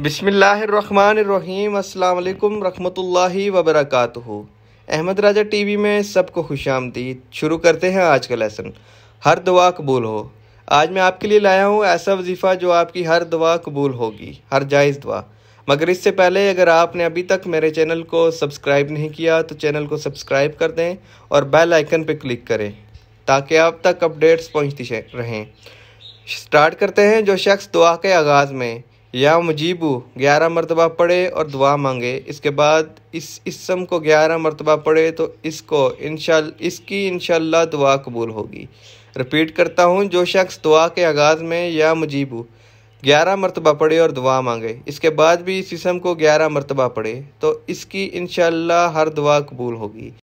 बिसमीम अल्लाम रखमतुल्लि वबरक अहमद राजा टीवी में सबको खुश आमदीद शुरू करते हैं आज का लेसन हर दुआ कबूल हो आज मैं आपके लिए लाया हूँ ऐसा वजीफ़ा जो आपकी हर दुआ कबूल होगी हर जायज़ दुआ मगर इससे पहले अगर आपने अभी तक मेरे चैनल को सब्सक्राइब नहीं किया तो चैनल को सब्सक्राइब कर दें और बेल आइकन पर क्लिक करें ताकि आप तक अपडेट्स पहुँचती रहें स्टार्ट करते हैं जो शख्स दुआ के आगाज़ में या मुजीबू ग्यारह मरतबा पढ़े और दुआ मांगे इसके बाद इस इसम को ग्यारह मरतबा पढ़े तो इसको इनशा इसकी इनशाला दुआ कबूल होगी रिपीट करता हूँ जो शख्स दुआ के आगाज़ में या मुजीबू ग्यारह मरतबा पढ़े और दुआ मांगे इसके बाद भी इस इसम को ग्यारह मरतबा पढ़े तो इसकी इनशाला हर दुआ कबूल होगी